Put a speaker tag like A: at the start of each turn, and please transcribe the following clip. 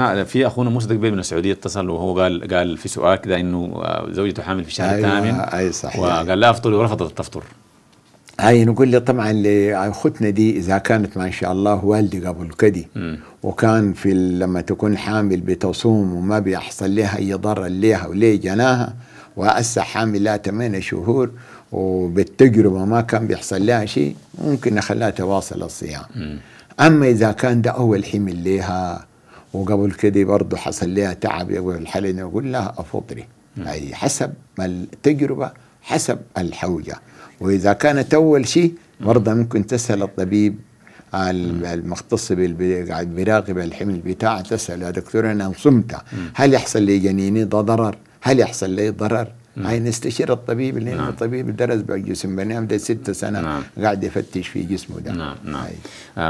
A: آه، في اخونا موسى دقبي من السعوديه اتصل وهو قال قال في سؤال كذا انه آه، زوجته حامل في الشهر الثامن أيوة اي صحيح يعني. وقال لا افطر ورفضت تفطر هاي نقول لي طبعا لاختنا دي اذا كانت ما شاء الله والدي قبل كدي م. وكان في لما تكون حامل بتصوم وما بيحصل لها اي ضرر ليها وليه جناها وهسه لها 8 شهور وبالتجربه ما كان بيحصل لها شيء ممكن اخليها تواصل الصيام اما اذا كان ده اول حمل ليها وقبل كده برضه حصل لها تعب يقول الحلين يقول لها أفطري أي حسب التجربة حسب الحوجة وإذا كانت أول شيء برضه ممكن تسأل الطبيب المختص بيراقب الحمل بتاعه تسأل يا دكتور أنا صمت هل يحصل لي جنيني ده ضرر هل يحصل لي ضرر هاي نستشير الطبيب لان نعم. الطبيب درس بجسم بنام ده ست سنه نعم. قاعد يفتش في جسمه ده نعم نعم